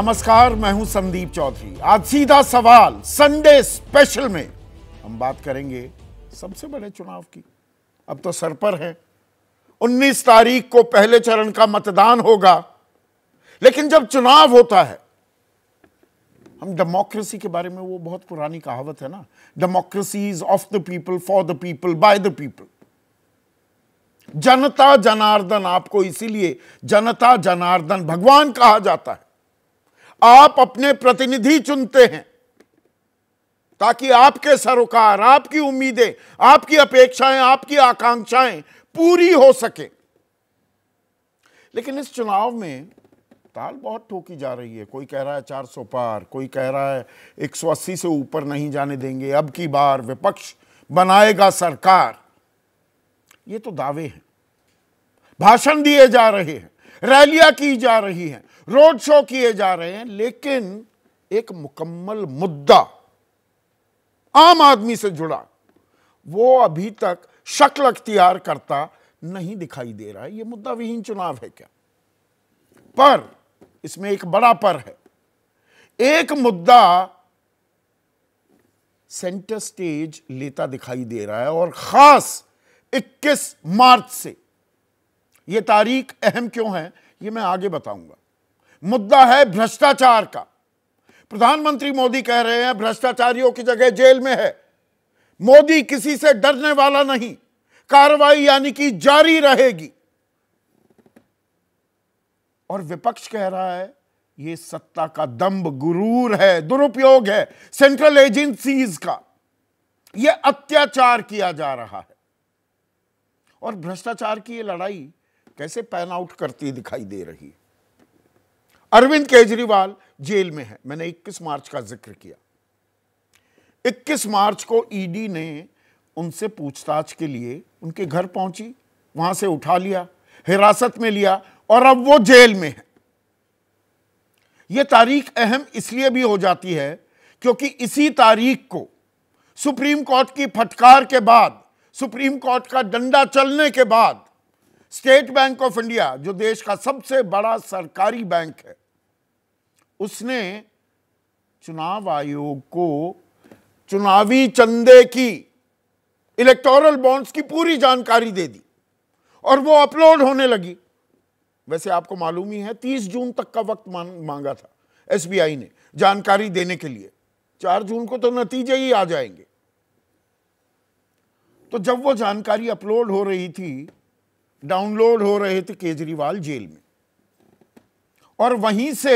नमस्कार मैं हूं संदीप चौधरी आज सीधा सवाल संडे स्पेशल में हम बात करेंगे सबसे बड़े चुनाव की अब तो सर पर है 19 तारीख को पहले चरण का मतदान होगा लेकिन जब चुनाव होता है हम डेमोक्रेसी के बारे में वो बहुत पुरानी कहावत है ना democracy is of the people for the people by the people जनता जनार्दन आपको इसीलिए जनता जनार्दन भगवान कहा जाता है आप अपने प्रतिनिधि चुनते हैं ताकि आपके सरोकार आपकी उम्मीदें आपकी अपेक्षाएं आपकी आकांक्षाएं पूरी हो सके लेकिन इस चुनाव में ताल बहुत ठोकी जा रही है कोई कह रहा है 400 पार कोई कह रहा है 180 से ऊपर नहीं जाने देंगे अब की बार विपक्ष बनाएगा सरकार ये तो दावे हैं भाषण दिए जा रहे हैं रैलियां की जा रही हैं रोड शो किए जा रहे हैं लेकिन एक मुकम्मल मुद्दा आम आदमी से जुड़ा वो अभी तक शक्ल अख्तियार करता नहीं दिखाई दे रहा है ये मुद्दा विहीन चुनाव है क्या पर इसमें एक बड़ा पर है एक मुद्दा सेंटर स्टेज लेता दिखाई दे रहा है और खास 21 मार्च से यह तारीख अहम क्यों है यह मैं आगे बताऊंगा मुद्दा है भ्रष्टाचार का प्रधानमंत्री मोदी कह रहे हैं भ्रष्टाचारियों की जगह जेल में है मोदी किसी से डरने वाला नहीं कार्रवाई यानी कि जारी रहेगी और विपक्ष कह रहा है यह सत्ता का दम्ब गुरूर है दुरुपयोग है सेंट्रल एजेंसीज का यह अत्याचार किया जा रहा है और भ्रष्टाचार की यह लड़ाई कैसे पैन आउट करती दिखाई दे रही है अरविंद केजरीवाल जेल में है मैंने 21 मार्च का जिक्र किया 21 मार्च को ईडी e ने उनसे पूछताछ के लिए उनके घर पहुंची वहां से उठा लिया हिरासत में लिया और अब वो जेल में है यह तारीख अहम इसलिए भी हो जाती है क्योंकि इसी तारीख को सुप्रीम कोर्ट की फटकार के बाद सुप्रीम कोर्ट का डंडा चलने के बाद स्टेट बैंक ऑफ इंडिया जो देश का सबसे बड़ा सरकारी बैंक है उसने चुनाव आयोग को चुनावी चंदे की इलेक्टोरल बॉन्ड्स की पूरी जानकारी दे दी और वो अपलोड होने लगी वैसे आपको मालूम ही है 30 जून तक का वक्त मांगा था एसबीआई ने जानकारी देने के लिए चार जून को तो नतीजे ही आ जाएंगे तो जब वो जानकारी अपलोड हो रही थी डाउनलोड हो रहे थे केजरीवाल जेल में और वहीं से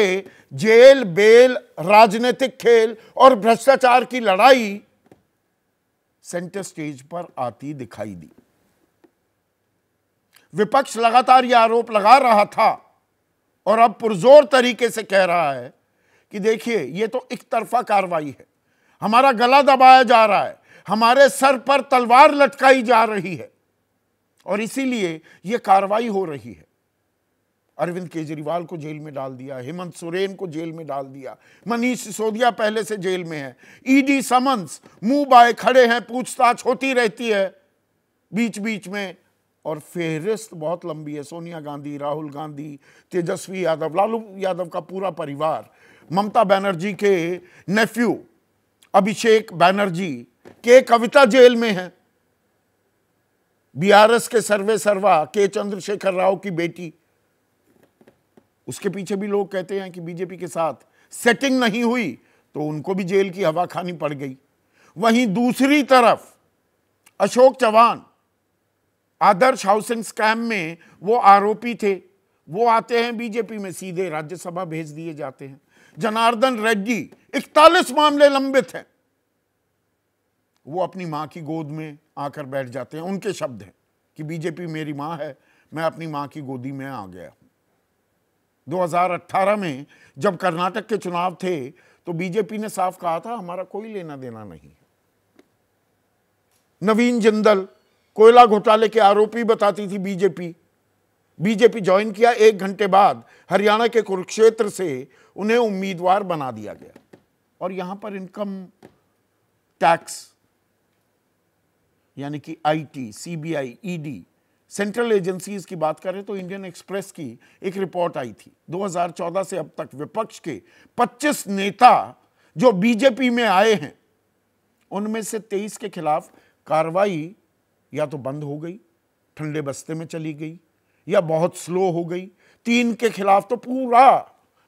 जेल बेल राजनीतिक खेल और भ्रष्टाचार की लड़ाई सेंटर स्टेज पर आती दिखाई दी विपक्ष लगातार यह आरोप लगा रहा था और अब पुरजोर तरीके से कह रहा है कि देखिए यह तो एक तरफा कार्रवाई है हमारा गला दबाया जा रहा है हमारे सर पर तलवार लटकाई जा रही है और इसीलिए यह कार्रवाई हो रही है अरविंद केजरीवाल को जेल में डाल दिया हेमंत सोरेन को जेल में डाल दिया मनीष सिसोदिया पहले से जेल में है ईडी e समन्स मुंह बाए खड़े हैं पूछताछ होती रहती है बीच बीच में और फेहरिस्त बहुत लंबी है सोनिया गांधी राहुल गांधी तेजस्वी यादव लालू यादव का पूरा परिवार ममता बनर्जी के नेफ्यू अभिषेक बनर्जी के कविता जेल में है बीआरएस के सर्वे सर्वा के चंद्रशेखर राव की बेटी उसके पीछे भी लोग कहते हैं कि बीजेपी के साथ सेटिंग नहीं हुई तो उनको भी जेल की हवा खानी पड़ गई वहीं दूसरी तरफ अशोक चौहान आदर्श हाउसिंग स्कैम में वो आरोपी थे वो आते हैं बीजेपी में सीधे राज्यसभा भेज दिए जाते हैं जनार्दन रेड्डी इकतालीस मामले लंबित हैं वो अपनी मां की गोद में आकर बैठ जाते हैं उनके शब्द हैं कि बीजेपी मेरी मां है मैं अपनी मां की गोदी में आ गया 2018 में जब कर्नाटक के चुनाव थे तो बीजेपी ने साफ कहा था हमारा कोई लेना देना नहीं है नवीन जिंदल कोयला घोटाले के आरोपी बताती थी बीजेपी बीजेपी ज्वाइन किया एक घंटे बाद हरियाणा के कुरुक्षेत्र से उन्हें उम्मीदवार बना दिया गया और यहां पर इनकम टैक्स यानी कि IT, CBI, ED central agencies की बात करें तो इंडियन एक्सप्रेस की एक रिपोर्ट आई थी 2014 से अब तक विपक्ष के 25 नेता जो बीजेपी में आए हैं उनमें से 23 के खिलाफ कार्रवाई या तो बंद हो गई ठंडे बस्ते में चली गई या बहुत स्लो हो गई तीन के खिलाफ तो पूरा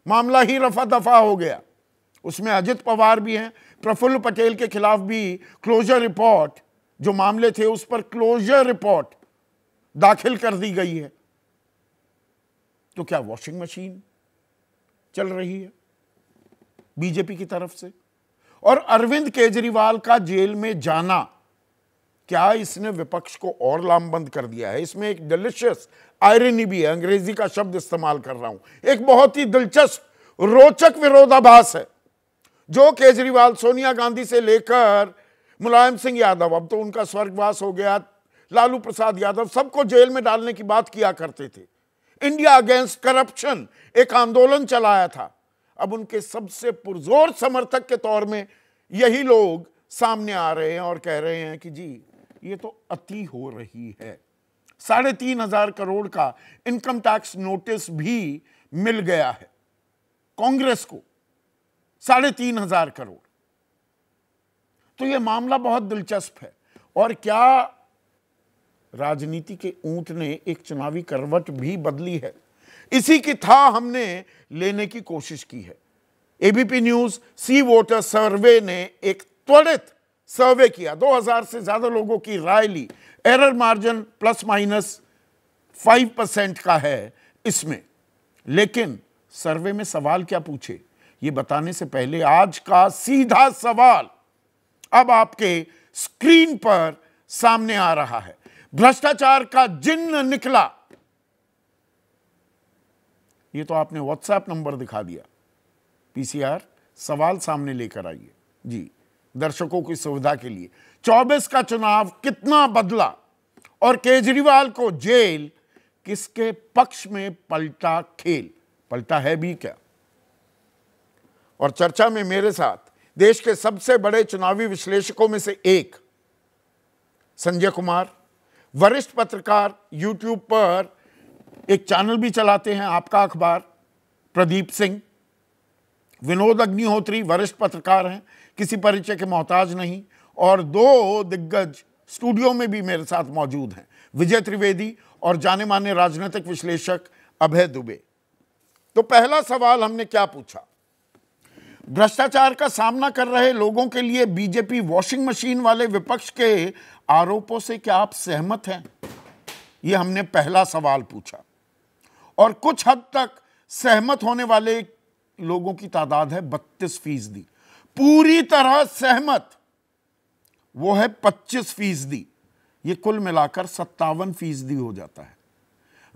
मामला ही रफा दफा हो गया उसमें अजित पवार भी हैं प्रफुल्ल पटेल के खिलाफ भी क्लोजर रिपोर्ट जो मामले थे उस पर क्लोजर रिपोर्ट दाखिल कर दी गई है तो क्या वॉशिंग मशीन चल रही है बीजेपी की तरफ से और अरविंद केजरीवाल का जेल में जाना क्या इसने विपक्ष को और लामबंद कर दिया है इसमें एक डिलिशियस आयरनी भी है अंग्रेजी का शब्द इस्तेमाल कर रहा हूं एक बहुत ही दिलचस्प रोचक विरोधाभास है जो केजरीवाल सोनिया गांधी से लेकर मुलायम सिंह यादव अब तो उनका स्वर्गवास हो गया लालू प्रसाद यादव सबको जेल में डालने की बात किया करते थे इंडिया अगेंस्ट करप्शन एक आंदोलन चलाया था अब उनके सबसे पुरजोर समर्थक के तौर में यही लोग सामने आ रहे हैं और कह रहे हैं कि जी ये तो अति हो रही है साढ़े तीन हजार करोड़ का इनकम टैक्स नोटिस भी मिल गया है कांग्रेस को साढ़े तीन हजार करोड़ तो यह मामला बहुत दिलचस्प है और क्या राजनीति के ऊंट ने एक चुनावी करवट भी बदली है इसी की था हमने लेने की कोशिश की है ABP News C voter survey ने एक त्वरित सर्वे किया 2000 से ज्यादा लोगों की राय ली error margin plus minus 5 percent का है इसमें लेकिन सर्वे में सवाल क्या पूछे ये बताने से पहले आज का सीधा सवाल अब आपके स्क्रीन पर सामने आ रहा है भ्रष्टाचार का जिन्न निकला ये तो आपने व्हाट्सएप नंबर दिखा दिया पीसीआर सवाल सामने लेकर आइए जी दर्शकों की सुविधा के लिए 24 का चुनाव कितना बदला और केजरीवाल को जेल किसके पक्ष में पलटा खेल पलटा है भी क्या और चर्चा में मेरे साथ देश के सबसे बड़े चुनावी विश्लेषकों में से एक संजय कुमार वरिष्ठ पत्रकार यूट्यूब पर एक चैनल भी चलाते हैं आपका अखबार प्रदीप सिंह विनोद अग्निहोत्री वरिष्ठ पत्रकार हैं किसी परिचय के मोहताज नहीं और दो दिग्गज स्टूडियो में भी मेरे साथ मौजूद हैं विजय त्रिवेदी और जाने माने राजनीतिक विश्लेषक अभय दुबे तो पहला सवाल हमने क्या पूछा भ्रष्टाचार का सामना कर रहे लोगों के लिए बीजेपी वॉशिंग मशीन वाले विपक्ष के आरोपों से क्या आप सहमत हैं ये हमने पहला सवाल पूछा और कुछ हद तक सहमत होने वाले लोगों की तादाद है बत्तीस फीसदी पूरी तरह सहमत वो है पच्चीस फीसदी ये कुल मिलाकर सत्तावन फीसदी हो जाता है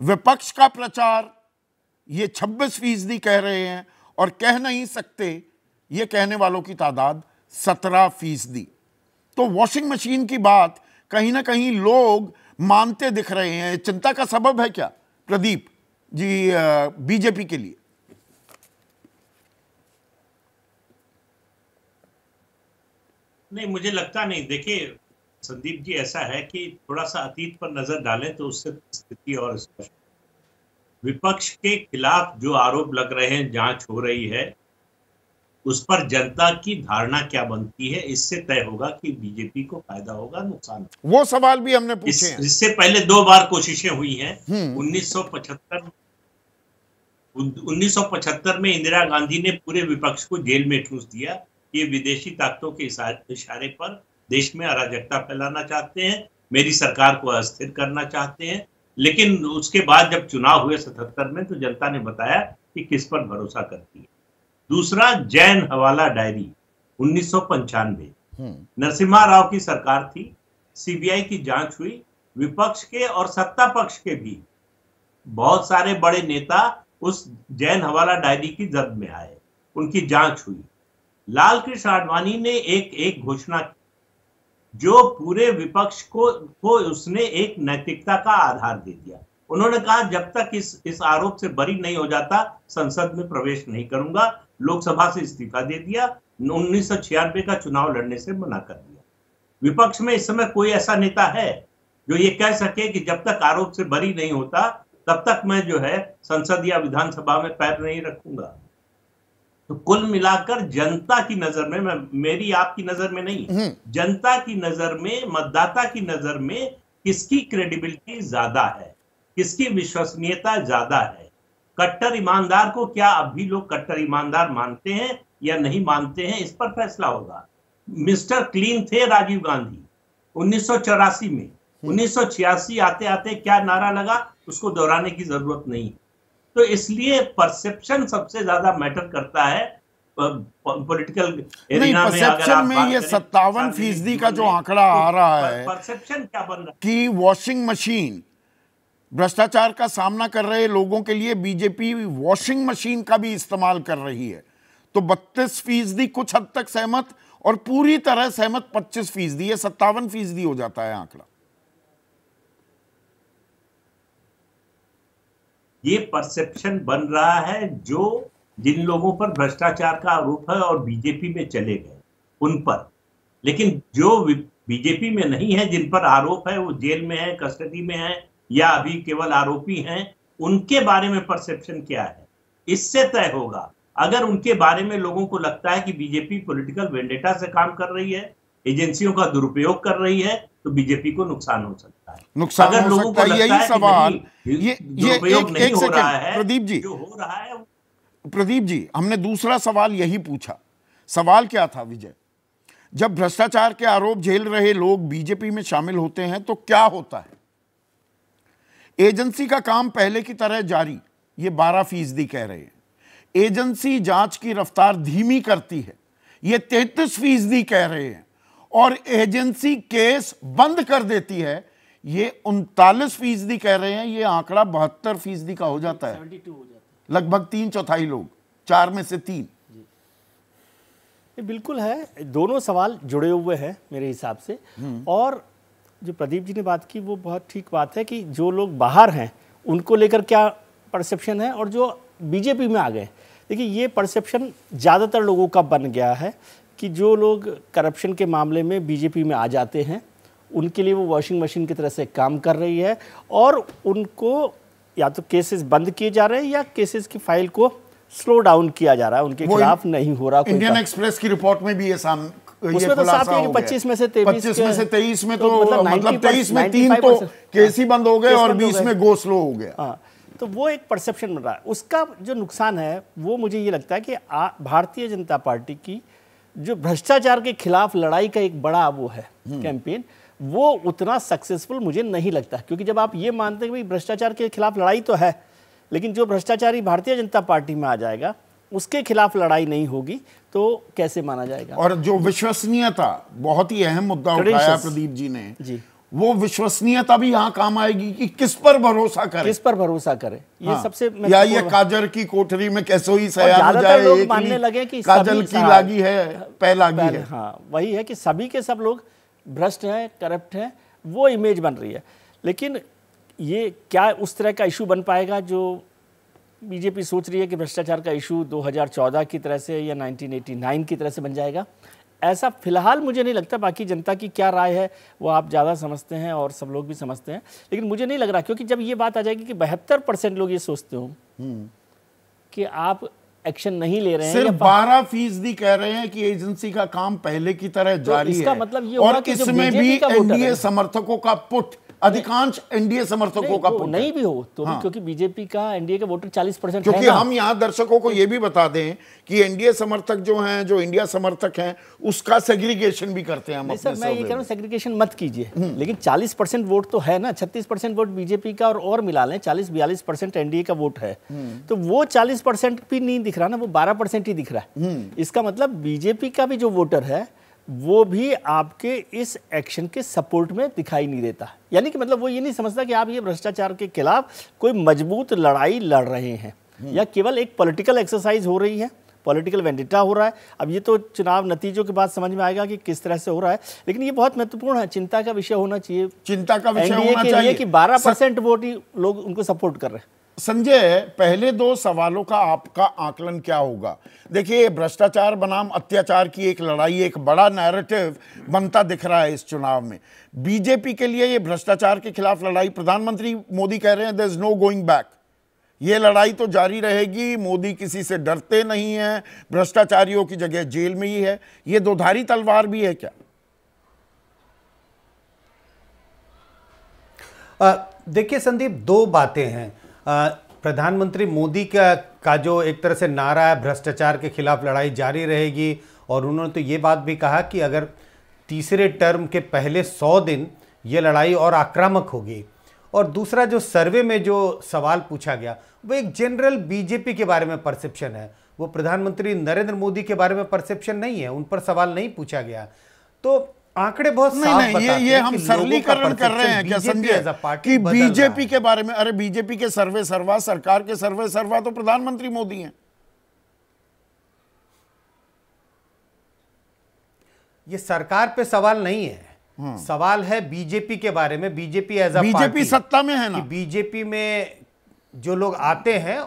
विपक्ष का प्रचार ये छब्बीस फीसदी कह रहे हैं और कह नहीं सकते ये कहने वालों की तादाद सत्रह फीसदी तो वॉशिंग मशीन की बात कहीं ना कहीं लोग मानते दिख रहे हैं चिंता का सबब है क्या प्रदीप जी बीजेपी के लिए नहीं मुझे लगता नहीं देखिए संदीप जी ऐसा है कि थोड़ा सा अतीत पर नजर डालें तो उससे स्थिति और स्पष्ट विपक्ष के खिलाफ जो आरोप लग रहे हैं जांच हो रही है उस पर जनता की धारणा क्या बनती है इससे तय होगा कि बीजेपी को फायदा होगा नुकसान वो सवाल भी हमने पूछे इस, इससे पहले दो बार कोशिशें हुई हैं 1975 हम्म। 1975 में इंदिरा गांधी ने पूरे विपक्ष को जेल में ठूस दिया कि विदेशी ताकतों के इशारे पर देश में अराजकता फैलाना चाहते हैं मेरी सरकार को अस्थिर करना चाहते हैं लेकिन उसके बाद जब चुनाव हुए सतहत्तर में तो जनता ने बताया कि किस पर भरोसा करती है दूसरा जैन हवाला डायरी उन्नीस हम्म। नरसिम्हा राव की सरकार थी सीबीआई की जांच हुई विपक्ष के और सत्ता पक्ष के भी बहुत सारे बड़े नेता उस जैन हवाला डायरी की जद में आए उनकी जांच हुई लाल कृष्ण आडवाणी ने एक एक घोषणा की जो पूरे विपक्ष को को उसने एक नैतिकता का आधार दे दिया उन्होंने कहा जब तक इस इस आरोप से बरी नहीं हो जाता संसद में प्रवेश नहीं करूंगा लोकसभा से इस्तीफा दे दिया उन्नीस का चुनाव लड़ने से मना कर दिया विपक्ष में इस समय कोई ऐसा नेता है जो ये कह सके कि जब तक आरोप से बरी नहीं होता तब तक मैं जो है संसद या विधानसभा में पैर नहीं रखूंगा तो कुल मिलाकर जनता की नजर में मैं मेरी आपकी नजर में नहीं हम्म। जनता की नजर में मतदाता की नजर में किसकी क्रेडिबिलिटी ज्यादा है किसकी विश्वसनीयता ज्यादा है कट्टर ईमानदार को क्या अभी लोग कट्टर ईमानदार मानते हैं या नहीं मानते हैं इस पर फैसला होगा मिस्टर क्लीन थे राजीव गांधी उन्नीस में उन्नीस आते आते क्या नारा लगा उसको दोहराने की जरूरत नहीं तो इसलिए परसेप्शन सबसे ज्यादा मैटर करता है पॉलिटिकल एरिया में में ये सत्तावन फीसदी का जो आंकड़ा आ रहा है परसेप्शन क्या बन रहा है कि वॉशिंग मशीन भ्रष्टाचार का सामना कर रहे लोगों के लिए बीजेपी वॉशिंग मशीन का भी इस्तेमाल कर रही है तो बत्तीस फीसदी कुछ हद तक सहमत और पूरी तरह सहमत पच्चीस फीसदी या सत्तावन फीसदी हो जाता है आंकड़ा ये परसेप्शन बन रहा है जो जिन लोगों पर भ्रष्टाचार का आरोप है और बीजेपी में चले गए उन पर लेकिन जो बीजेपी में नहीं है जिन पर आरोप है वो जेल में है कस्टडी में है या अभी केवल आरोपी हैं उनके बारे में परसेप्शन क्या है इससे तय होगा अगर उनके बारे में लोगों को लगता है कि बीजेपी पॉलिटिकल वेंडेटा से काम कर रही है एजेंसियों का दुरुपयोग कर रही है तो बीजेपी को नुकसान हो सकता है नुकसान अगर लोगों को यही सवाल ये, ये एक, एक हो रहा है प्रदीप जी जो हो रहा है प्रदीप जी हमने दूसरा सवाल यही पूछा सवाल क्या था विजय जब भ्रष्टाचार के आरोप झेल रहे लोग बीजेपी में शामिल होते हैं तो क्या होता है एजेंसी का काम पहले की तरह जारी ये बारह फीसदी कह रहे हैं एजेंसी जांच की रफ्तार धीमी करती है ये तैंतीस फीसदी कह रहे हैं और एजेंसी केस बंद कर देती है ये उनतालीस फीसदी कह रहे हैं ये आंकड़ा बहत्तर फीसदी का हो जाता है लगभग तीन चौथाई लोग चार में से तीन बिल्कुल है दोनों सवाल जुड़े हुए हैं मेरे हिसाब से हम्म। और जो प्रदीप जी ने बात की वो बहुत ठीक बात है कि जो लोग बाहर हैं उनको लेकर क्या परसेप्शन है और जो बीजेपी में आ गए देखिए ये परसेप्शन ज़्यादातर लोगों का बन गया है कि जो लोग करप्शन के मामले में बीजेपी में आ जाते हैं उनके लिए वो वॉशिंग मशीन की तरह से काम कर रही है और उनको या तो केसेस बंद किए जा रहे हैं या केसेस की फाइल को स्लो डाउन किया जा रहा है उनके खिलाफ नहीं हो रहा इंडियन एक्सप्रेस की रिपोर्ट में भी ये सामने उसमें तो में से 23 में से 23 में तो, तो, मतलब, मतलब में तीन तो हाँ, केस बंद हो गए और 20 में गो हो गया हाँ, तो वो एक परसेप्शन बन रहा है उसका जो नुकसान है वो मुझे ये लगता है कि भारतीय जनता पार्टी की जो भ्रष्टाचार के खिलाफ लड़ाई का एक बड़ा वो है कैंपेन हम्म। वो उतना सक्सेसफुल मुझे नहीं लगता क्योंकि जब आप ये मानते हैं कि भ्रष्टाचार के खिलाफ लड़ाई तो है लेकिन जो भ्रष्टाचारी भारतीय जनता पार्टी में आ जाएगा उसके खिलाफ लड़ाई नहीं होगी तो कैसे माना जाएगा और जो विश्वसनीयता बहुत ही अहम मुद्दा उठाया प्रदीप जी ने जी वो विश्वसनीयता भी यहाँ काम आएगी कि किस पर भरोसा करें किस पर भरोसा करें ये हाँ। सबसे या ये काजल की कोठरी में कैसे ही सया हो जाए लोग मानने लगे कि काजल की लागी है पहलागी है हाँ वही है कि सभी के सब लोग भ्रष्ट हैं करप्ट हैं वो इमेज बन रही है लेकिन ये क्या उस तरह का इशू बन पाएगा जो बीजेपी सोच रही है कि भ्रष्टाचार का इशू 2014 की तरह से या 1989 की तरह से बन जाएगा ऐसा फिलहाल मुझे नहीं लगता बाकी जनता की क्या राय है वो आप ज़्यादा समझते हैं और सब लोग भी समझते हैं लेकिन मुझे नहीं लग रहा क्योंकि जब ये बात आ जाएगी कि बहत्तर परसेंट लोग ये सोचते हो हम्म। कि आप एक्शन नहीं ले रहे हैं सिर्फ बारह फीसदी कह रहे हैं कि एजेंसी का काम पहले की तरह तो जारी तो इसका है मतलब ये और इसमें भी एनडीए समर्थकों का पुट अधिकांश एनडीए समर्थकों का नहीं भी हो तो हाँ। क्योंकि बीजेपी का एनडीए के वोटर 40 परसेंट क्योंकि हम यहाँ दर्शकों को यह भी बता दें कि एनडीए समर्थक जो हैं जो इंडिया समर्थक हैं उसका सेग्रीगेशन भी करते हैं हम सर मैं ये कह रहा सेग्रीगेशन मत कीजिए हम्म। लेकिन 40 परसेंट वोट तो है ना छत्तीस परसेंट वोट बीजेपी का और, और मिला लें चालीस बयालीस परसेंट एनडीए का वोट है हम्म। तो वो चालीस परसेंट भी नहीं दिख रहा ना वो बारह परसेंट ही दिख रहा है हम्म। इसका मतलब बीजेपी का भी जो वोटर है वो भी आपके इस एक्शन के सपोर्ट में दिखाई नहीं देता यानी कि मतलब वो ये नहीं समझता कि आप ये भ्रष्टाचार के खिलाफ कोई मजबूत लड़ाई लड़ रहे हैं हम्म। या केवल एक पॉलिटिकल एक्सरसाइज हो रही है पॉलिटिकल वेंडिटा हो रहा है अब ये तो चुनाव नतीजों के बाद समझ में आएगा कि किस तरह से हो रहा है लेकिन ये बहुत महत्वपूर्ण है चिंता का विषय होना चाहिए चिंता का विषय होना चाहिए कि 12 परसेंट वोट ही लोग उनको सपोर्ट कर रहे हैं संजय पहले दो सवालों का आपका आकलन क्या होगा देखिए भ्रष्टाचार बनाम अत्याचार की एक लड़ाई एक बड़ा नैरेटिव बनता दिख रहा है इस चुनाव में बीजेपी के लिए ये भ्रष्टाचार के खिलाफ लड़ाई प्रधानमंत्री मोदी कह रहे हैं there is no going back ये लड़ाई तो जारी रहेगी मोदी किसी से डरते नहीं है भ्रष्टाचारियों की जगह जेल में ही है ये दोधारी तलवार भी है क्या देखिए संदीप दो बातें हैं प्रधानमंत्री मोदी का का जो एक तरह से नारा है भ्रष्टाचार के खिलाफ लड़ाई जारी रहेगी और उन्होंने तो ये बात भी कहा कि अगर तीसरे टर्म के पहले सौ दिन ये लड़ाई और आक्रामक होगी और दूसरा जो सर्वे में जो सवाल पूछा गया वो एक जनरल बीजेपी के बारे में परसेप्शन है वो प्रधानमंत्री नरेंद्र मोदी के बारे में परसेप्शन नहीं है उन पर सवाल नहीं पूछा गया तो आंकड़े बहुत नहीं साफ नहीं ये ये हम सरलीकरण कर रहे हैं क्या संजय कि बीजेपी के बारे में अरे बीजेपी के सर्वे सर्वा सरकार के सर्वे सर्वा तो प्रधानमंत्री मोदी हैं ये सरकार पे सवाल नहीं है हाँ। सवाल है बीजेपी के बारे में बीजेपी एज अ बीजेपी सत्ता में है ना बीजेपी में जो लोग आते हैं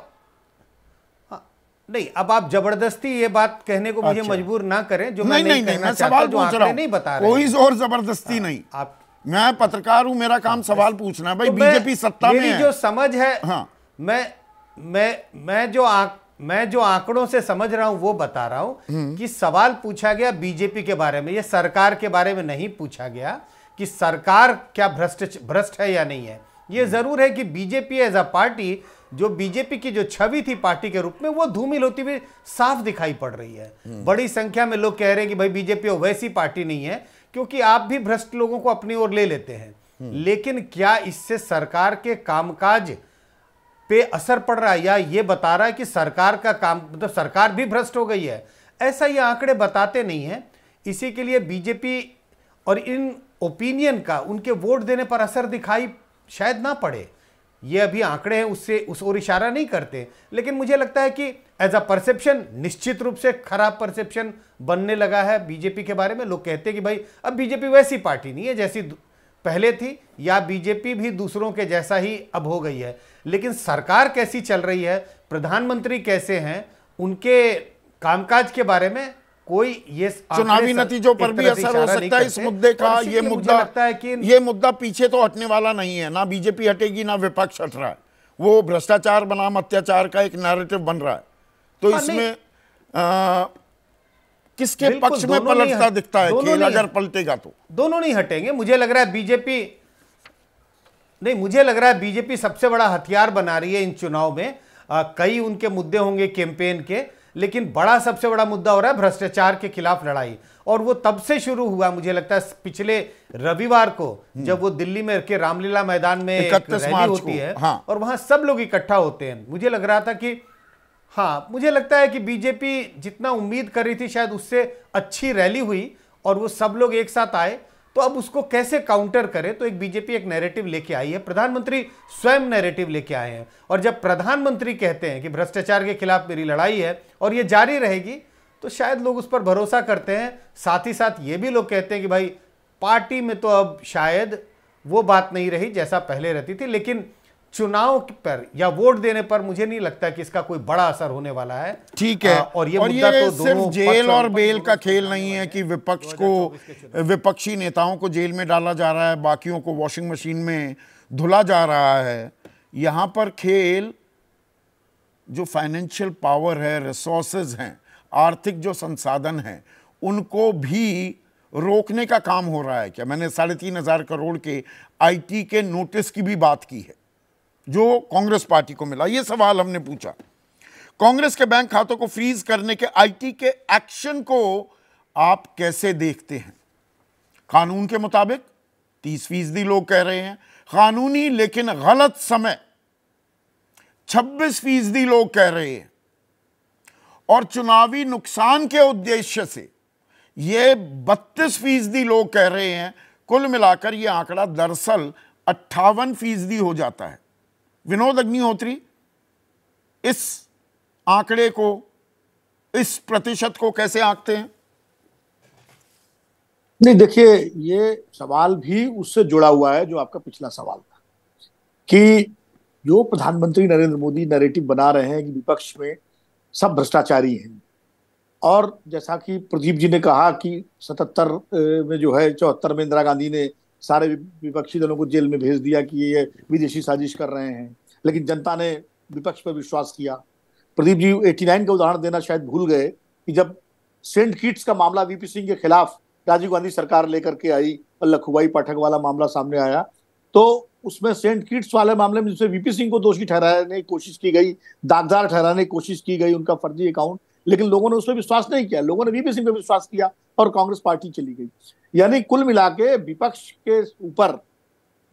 नहीं अब आप जबरदस्ती ये बात कहने को मुझे अच्छा। मजबूर ना करें जो नहीं, मैं नहीं, नहीं, नहीं मैं सवाल पूछ नहीं बता कोई जोर जबरदस्ती हाँ, नहीं आप मैं पत्रकार हूँ मेरा काम सवाल पूछना भाई तो बीजेपी सत्ता में जो समझ है हाँ मैं मैं मैं जो मैं जो आंकड़ों से समझ रहा हूं वो बता रहा हूं हम्म। कि सवाल पूछा गया बीजेपी के बारे में ये सरकार के बारे में नहीं पूछा गया कि सरकार क्या भ्रष्ट भ्रष्ट है या नहीं है ये जरूर है कि बीजेपी एज अ पार्टी जो बीजेपी की जो छवि थी पार्टी के रूप में वो धूमिल होती हुई साफ दिखाई पड़ रही है हम्म। बड़ी संख्या में लोग कह रहे हैं कि भाई बीजेपी वैसी पार्टी नहीं है क्योंकि आप भी भ्रष्ट लोगों को अपनी ओर ले लेते हैं हम्म। लेकिन क्या इससे सरकार के कामकाज पे असर पड़ रहा है या ये बता रहा है कि सरकार का काम मतलब तो सरकार भी भ्रष्ट हो गई है ऐसा ये आंकड़े बताते नहीं है इसी के लिए बीजेपी और इन ओपिनियन का उनके वोट देने पर असर दिखाई शायद ना पढ़े ये अभी आंकड़े हैं उससे उस ओर इशारा नहीं करते लेकिन मुझे लगता है कि एज अ परसेप्शन निश्चित रूप से खराब परसेप्शन बनने लगा है बीजेपी के बारे में लोग कहते हैं कि भाई अब बीजेपी वैसी पार्टी नहीं है जैसी पहले थी या बीजेपी भी दूसरों के जैसा ही अब हो गई है लेकिन सरकार कैसी चल रही है प्रधानमंत्री कैसे हैं उनके कामकाज के बारे में कोई ये चुनावी नतीजों पर भी असर हो सकता है इस मुद्दे का ये मुद्दा लगता है कि ये मुद्दा पीछे तो हटने वाला नहीं है ना बीजेपी हटेगी ना विपक्ष हट रहा है वो भ्रष्टाचार बनाम अत्याचार का एक नैरेटिव बन रहा है तो हाँ, इसमें किसके पक्ष में पलटता दिखता है खेल अगर पलटेगा तो दोनों नहीं हटेंगे मुझे लग रहा है बीजेपी नहीं मुझे लग रहा है बीजेपी सबसे बड़ा हथियार बना रही है इन चुनाव में आ, कई उनके मुद्दे होंगे कैंपेन के लेकिन बड़ा सबसे बड़ा मुद्दा हो रहा है भ्रष्टाचार के खिलाफ लड़ाई और वो तब से शुरू हुआ मुझे लगता है पिछले रविवार को हम्म। जब वो दिल्ली में के रामलीला मैदान में रैली होती है हाँ। और वहां सब लोग इकट्ठा होते हैं मुझे लग रहा था कि हाँ मुझे लगता है कि बीजेपी जितना उम्मीद कर रही थी शायद उससे अच्छी रैली हुई और वो सब लोग एक साथ आए तो अब उसको कैसे काउंटर करें तो एक बीजेपी एक नैरेटिव लेके आई है प्रधानमंत्री स्वयं नैरेटिव लेके आए हैं और जब प्रधानमंत्री कहते हैं कि भ्रष्टाचार के खिलाफ मेरी लड़ाई है और ये जारी रहेगी तो शायद लोग उस पर भरोसा करते हैं साथ ही साथ ये भी लोग कहते हैं कि भाई पार्टी में तो अब शायद वो बात नहीं रही जैसा पहले रहती थी लेकिन चुनाव पर या वोट देने पर मुझे नहीं लगता कि इसका कोई बड़ा असर होने वाला है ठीक है और ये, और ये तो सिर्फ जेल और बेल का खेल नहीं है कि विपक्ष को विपक्षी नेताओं को जेल में डाला जा रहा है बाकियों को वॉशिंग मशीन में धुला जा रहा है यहां पर खेल जो फाइनेंशियल पावर है रिसोर्सेज हैं आर्थिक जो संसाधन है उनको भी रोकने का काम हो रहा है क्या मैंने साढ़े तीन हज़ार करोड़ के आईटी के नोटिस की भी बात की है जो कांग्रेस पार्टी को मिला ये सवाल हमने पूछा कांग्रेस के बैंक खातों को फ्रीज करने के आईटी के एक्शन को आप कैसे देखते हैं कानून के मुताबिक तीस फीसदी लोग कह रहे हैं कानूनी लेकिन गलत समय छब्बीस फीसदी लोग कह रहे हैं और चुनावी नुकसान के उद्देश्य से ये बत्तीस फीसदी लोग कह रहे हैं कुल मिलाकर ये आंकड़ा दरअसल अट्ठावन फीसदी हो जाता है विनोद अग्निहोत्री इस आंकड़े को इस प्रतिशत को कैसे आंकते हैं नहीं देखिए ये सवाल भी उससे जुड़ा हुआ है जो आपका पिछला सवाल था कि जो प्रधानमंत्री नरेंद्र मोदी नैरेटिव बना रहे हैं कि विपक्ष में सब भ्रष्टाचारी हैं और जैसा कि प्रदीप जी ने कहा कि सतहत्तर में जो है चौहत्तर में इंदिरा गांधी ने सारे विपक्षी दलों को जेल में भेज दिया कि ये विदेशी साजिश कर रहे हैं लेकिन जनता ने विपक्ष पर विश्वास किया प्रदीप जी 89 का उदाहरण देना शायद भूल गए कि जब सेंट किट्स का मामला वीपी सिंह के खिलाफ राजीव गांधी सरकार लेकर के आई और लखुबाई पाठक वाला मामला सामने आया तो उसमें सेंट किट्स वाले मामले में जिसमें वीपी सिंह को दोषी ठहराने की कोशिश की गई दागदार ठहराने की कोशिश की गई उनका फर्जी अकाउंट लेकिन लोगों ने उस पर विश्वास नहीं किया लोगों ने वीपी सिंह पर विश्वास किया और कांग्रेस पार्टी चली गई यानी कुल मिला के विपक्ष के ऊपर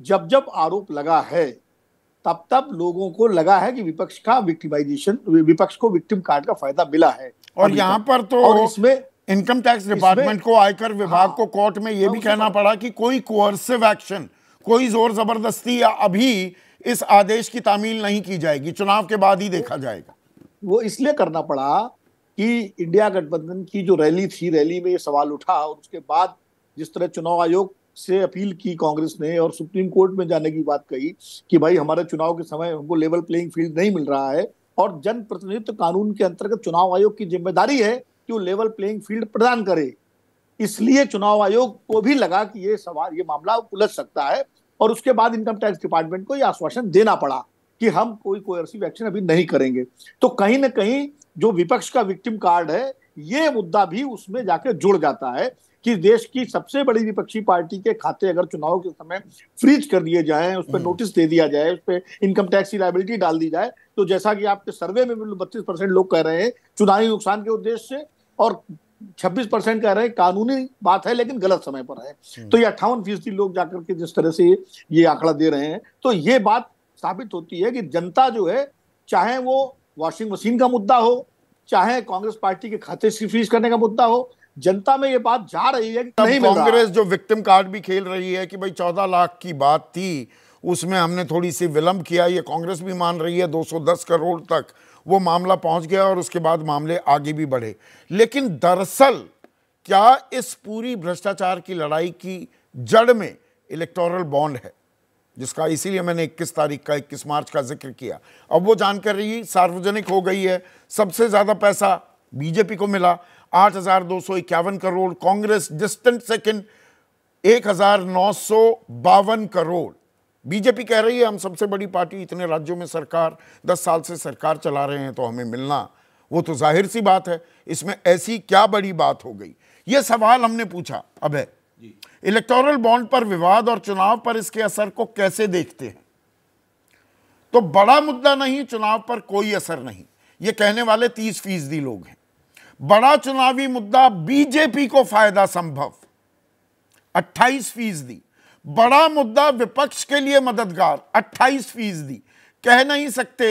जब जब आरोप लगा है तब तब लोगों को लगा है कि विपक्ष का विक्टिमाइजेशन विपक्ष को विक्टिम कार्ड का फायदा मिला है और यहाँ पर तो और इसमें इनकम टैक्स डिपार्टमेंट को आयकर विभाग हाँ, को कोर्ट में यह भी कहना पड़ा कि कोई कोर्सिव एक्शन कोई जोर जबरदस्ती या अभी इस आदेश की तामील नहीं की जाएगी चुनाव के बाद ही देखा जाएगा वो इसलिए करना पड़ा कि इंडिया गठबंधन की जो रैली थी रैली में ये सवाल उठा और उसके बाद जिस तरह चुनाव आयोग से अपील की कांग्रेस ने और सुप्रीम कोर्ट में जाने की बात कही कि भाई हमारे चुनाव के समय हमको लेवल प्लेइंग फील्ड नहीं मिल रहा है और जन प्रतिनिधित्व कानून के अंतर्गत चुनाव आयोग की जिम्मेदारी है कि वो लेवल प्लेइंग फील्ड प्रदान करे इसलिए चुनाव आयोग को भी लगा कि ये सवाल ये मामला उलझ सकता है और उसके बाद इनकम टैक्स डिपार्टमेंट को ये आश्वासन देना पड़ा कि हम कोई ऐसी एक्शन अभी नहीं करेंगे तो कहीं ना कहीं जो विपक्ष का विक्टिम कार्ड है ये मुद्दा भी उसमें जाकर जुड़ जाता है कि देश की सबसे बड़ी विपक्षी पार्टी के खाते अगर चुनाव के समय फ्रीज कर दिए जाए उस पर नोटिस हम्म। दे दिया जाए उस पर इनकम टैक्स की लाइबिलिटी डाल दी जाए तो जैसा कि आपके सर्वे में बत्तीस परसेंट लोग कह रहे हैं चुनावी नुकसान के उद्देश्य से और 26 परसेंट कह रहे हैं कानूनी बात है लेकिन गलत समय पर है हम्म। तो ये अट्ठावन फीसदी लोग जाकर के जिस तरह से ये आंकड़ा दे रहे हैं तो ये बात साबित होती है कि जनता जो है चाहे वो वॉशिंग मशीन का मुद्दा हो चाहे कांग्रेस पार्टी के खाते से फ्रीज करने का मुद्दा हो जनता में ये बात जा रही है कि नहीं कांग्रेस जो विक्टिम कार्ड भी खेल रही है कि भाई चौदह लाख की बात थी उसमें हमने थोड़ी सी विलंब किया ये कांग्रेस भी मान रही है 210 करोड़ तक वो मामला पहुंच गया और उसके बाद मामले आगे भी बढ़े लेकिन दरअसल क्या इस पूरी भ्रष्टाचार की लड़ाई की जड़ में इलेक्टोरल बॉन्ड है जिसका इसीलिए मैंने 21 तारीख का 21 मार्च का जिक्र किया अब वो जानकारी सार्वजनिक हो गई है सबसे ज़्यादा पैसा बीजेपी को मिला आठ हजार दो सौ इक्यावन करोड़ कांग्रेस डिस्टेंट सेकंड एक हजार नौ सौ बावन करोड़ बीजेपी कह रही है हम सबसे बड़ी पार्टी इतने राज्यों में सरकार दस साल से सरकार चला रहे हैं तो हमें मिलना वो तो जाहिर सी बात है इसमें ऐसी क्या बड़ी बात हो गई ये सवाल हमने पूछा अब है इलेक्टोरल बॉन्ड पर विवाद और चुनाव पर इसके असर को कैसे देखते हैं तो बड़ा मुद्दा नहीं चुनाव पर कोई असर नहीं ये कहने वाले तीस फीसदी लोग हैं बड़ा चुनावी मुद्दा बीजेपी को फायदा संभव 28 फीसदी बड़ा मुद्दा विपक्ष के लिए मददगार 28 फीसदी कह नहीं सकते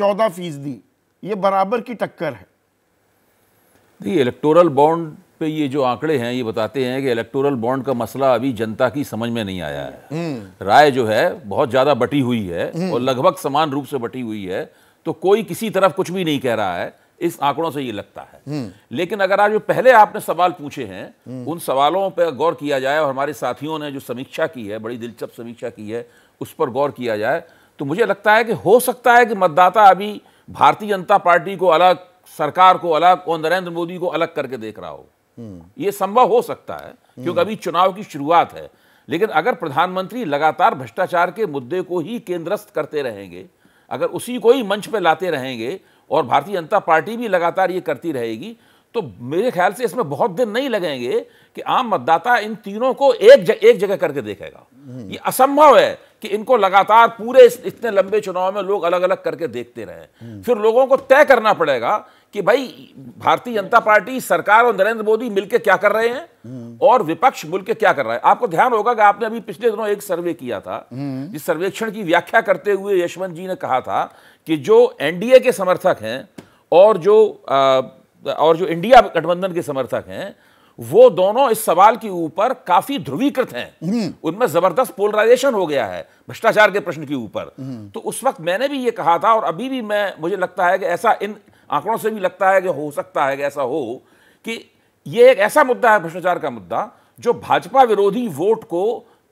14 फीसदी ये बराबर की टक्कर है देखिए इलेक्टोरल बॉन्ड पे ये जो आंकड़े हैं ये बताते हैं कि इलेक्टोरल बॉन्ड का मसला अभी जनता की समझ में नहीं आया है हम्म। राय जो है बहुत ज़्यादा बटी हुई है हम्म। और लगभग समान रूप से बटी हुई है तो कोई किसी तरफ कुछ भी नहीं कह रहा है इस आंकड़ों से ये लगता है लेकिन अगर आज जो पहले आपने सवाल पूछे हैं उन सवालों पर गौर किया जाए और हमारे साथियों ने जो समीक्षा की है बड़ी दिलचस्प समीक्षा की है उस पर गौर किया जाए तो मुझे लगता है कि हो सकता है कि मतदाता अभी भारतीय जनता पार्टी को अलग सरकार को अलग और नरेंद्र मोदी को अलग करके देख रहा हो यह संभव हो सकता है क्योंकि अभी चुनाव की शुरुआत है लेकिन अगर प्रधानमंत्री लगातार भ्रष्टाचार के मुद्दे को ही केंद्रस्थ करते रहेंगे अगर उसी को ही मंच पर लाते रहेंगे और भारतीय जनता पार्टी भी लगातार ये करती रहेगी तो मेरे ख्याल से इसमें बहुत दिन नहीं लगेंगे कि आम मतदाता इन तीनों को एक जग, एक जगह करके देखेगा ये असंभव है कि इनको लगातार पूरे इतने लंबे चुनाव में लोग अलग अलग करके देखते रहे फिर लोगों को तय करना पड़ेगा कि भाई भारतीय जनता पार्टी सरकार और नरेंद्र मोदी मिलकर क्या कर रहे हैं और विपक्ष मिलकर क्या कर रहा है आपको ध्यान होगा कि आपने अभी पिछले दिनों एक सर्वे किया था हम्म। जिस सर्वेक्षण की व्याख्या करते हुए यशवंत जी ने कहा था कि जो एनडीए के समर्थक हैं और जो आ, और जो इंडिया गठबंधन के समर्थक हैं वो दोनों इस सवाल के ऊपर काफी ध्रुवीकृत हैं हम्म। उनमें जबरदस्त पोलराइजेशन हो गया है भ्रष्टाचार के प्रश्न के ऊपर हम्म। तो उस वक्त मैंने भी ये कहा था और अभी भी मैं मुझे लगता है कि ऐसा इन आंकड़ों से भी लगता है कि हो सकता है कि ऐसा हो कि ये एक ऐसा मुद्दा है भ्रष्टाचार का मुद्दा जो भाजपा विरोधी वोट को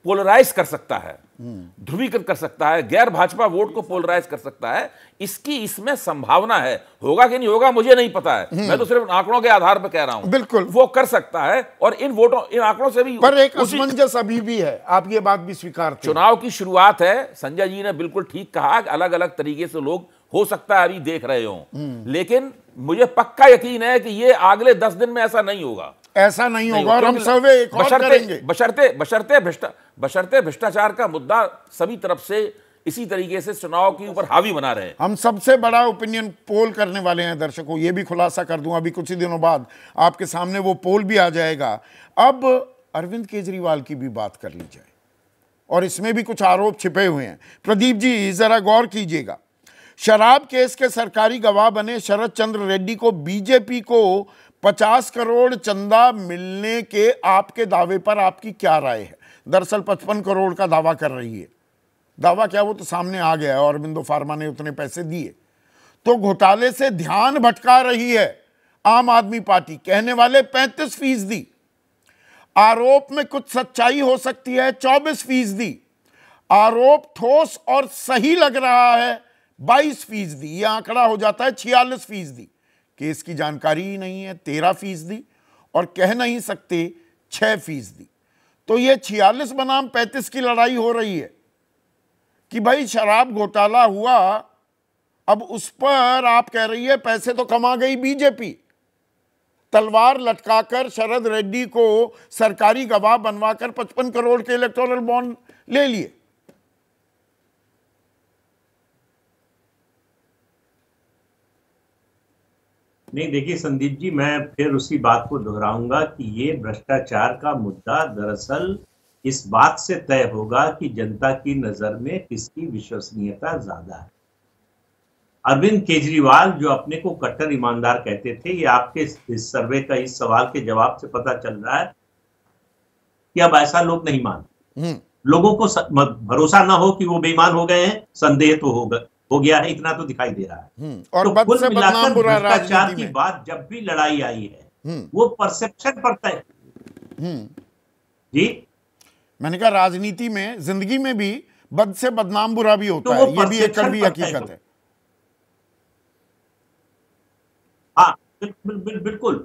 पोलराइज कर सकता है ध्रुवीकृत कर सकता है गैर भाजपा वोट को पोलराइज कर सकता है इसकी इसमें संभावना है होगा कि नहीं होगा मुझे नहीं पता है हम्म। मैं तो सिर्फ आंकड़ों के आधार पर कह रहा हूं बिल्कुल वो कर सकता है और इन वोटों इन आंकड़ों से भी पर एक असमंजस अभी भी है आप ये बात भी स्वीकार चुनाव की शुरुआत है संजय जी ने बिल्कुल ठीक कहा अलग अलग तरीके से लोग हो सकता है अभी देख रहे हो हम्म। लेकिन मुझे पक्का यकीन है कि ये अगले दस दिन में ऐसा नहीं होगा ऐसा नहीं, होगा और हम सर्वे एक और करेंगे बशर्ते बशर्ते भ्रष्टा बशर्ते भ्रष्टाचार का मुद्दा सभी तरफ से इसी तरीके से चुनाव के ऊपर हावी बना रहे हैं हम सबसे बड़ा ओपिनियन पोल करने वाले हैं दर्शकों ये भी खुलासा कर दूं अभी कुछ ही दिनों बाद आपके सामने वो पोल भी आ जाएगा अब अरविंद केजरीवाल की भी बात कर ली जाए और इसमें भी कुछ आरोप छिपे हुए हैं प्रदीप जी जरा गौर कीजिएगा शराब केस के सरकारी गवाह बने शरद चंद्र रेड्डी को बीजेपी को पचास करोड़ चंदा मिलने के आपके दावे पर आपकी क्या राय है दरअसल पचपन करोड़ का दावा कर रही है दावा क्या वो तो सामने आ गया है अरबिंदो फार्मा ने उतने पैसे दिए तो घोटाले से ध्यान भटका रही है आम आदमी पार्टी कहने वाले पैंतीस फीसदी आरोप में कुछ सच्चाई हो सकती है चौबीस फीसदी आरोप ठोस और सही लग रहा है बाईस फीसदी यह आंकड़ा हो जाता है छियालीस फीसदी केस की जानकारी ही नहीं है तेरह फीसदी और कह नहीं सकते छः फीसदी तो ये छियालीस बनाम पैंतीस की लड़ाई हो रही है कि भाई शराब घोटाला हुआ अब उस पर आप कह रही है पैसे तो कमा गई बीजेपी तलवार लटकाकर शरद रेड्डी को सरकारी गवाह बनवाकर पचपन करोड़ के इलेक्ट्रोनल बॉन्ड ले लिए नहीं देखिए संदीप जी मैं फिर उसी बात को दोहराऊंगा कि ये भ्रष्टाचार का मुद्दा दरअसल इस बात से तय होगा कि जनता की नजर में किसकी विश्वसनीयता ज्यादा है अरविंद केजरीवाल जो अपने को कट्टर ईमानदार कहते थे ये आपके इस सर्वे का इस सवाल के जवाब से पता चल रहा है कि अब ऐसा लोग नहीं मानते हम्म। लोगों को भरोसा ना हो कि वो बेईमान हो गए हैं संदेह तो गए हो गया है इतना तो दिखाई दे रहा है हम्म, और तो कुल मिलाकर भ्रष्टाचार की बात जब भी लड़ाई आई है हम्म। वो परसेप्शन पर तय हम्म। जी मैंने कहा राजनीति में जिंदगी में भी बद से बदनाम बुरा भी होता तो है ये भी एक कड़वी हकीकत है हाँ बिल, बिल, बिल, बिल्कुल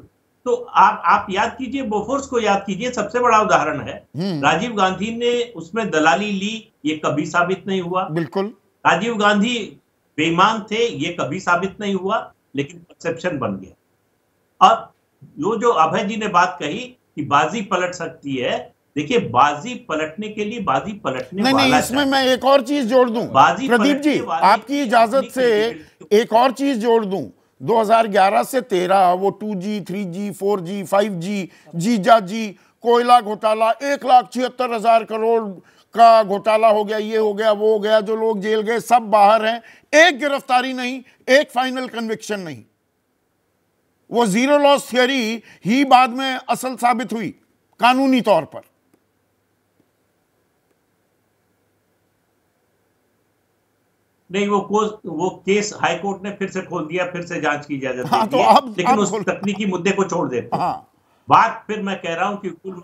तो आप आप याद कीजिए बोफोर्स को याद कीजिए सबसे बड़ा उदाहरण है राजीव गांधी ने उसमें दलाली ली ये कभी साबित नहीं हुआ बिल्कुल राजीव गांधी बेईमान थे ये कभी साबित नहीं हुआ लेकिन परसेप्शन बन गया अब जो जो अभय जी ने बात कही कि बाजी पलट सकती है देखिए बाजी पलटने के लिए बाजी पलटने नहीं, वाला नहीं इसमें मैं एक और चीज जोड़ दूं बाजी प्रदीप जी आपकी इजाजत से एक और चीज जोड़ दूं 2011 से 13 वो 2G, 3G, 4G, 5G, जीजा जी कोयला घोटाला एक लाख छिहत्तर हजार करोड़ का घोटाला हो गया ये हो गया वो हो गया जो लोग जेल गए सब बाहर हैं एक गिरफ्तारी नहीं एक फाइनल कन्विक्शन नहीं वो जीरो लॉस थियरी ही बाद में असल साबित हुई कानूनी तौर पर नहीं वो कोस, वो केस हाई कोर्ट ने फिर से खोल दिया फिर से जांच की इजाजत हाँ, तो लेकिन अब उस तकनीकी मुद्दे को छोड़ देते हाँ। बात फिर मैं कह रहा हूं कि कुल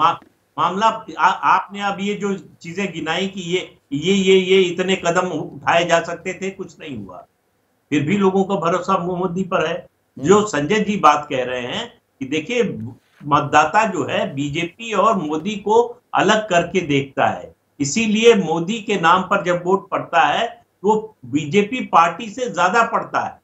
माफ मामला आ, आपने अब ये जो चीजें गिनाई कि ये ये ये ये इतने कदम उठाए जा सकते थे कुछ नहीं हुआ फिर भी लोगों का भरोसा मोदी पर है हम्म। जो संजय जी बात कह रहे हैं कि देखिए मतदाता जो है बीजेपी और मोदी को अलग करके देखता है इसीलिए मोदी के नाम पर जब वोट पड़ता है तो बीजेपी पार्टी से ज्यादा पड़ता है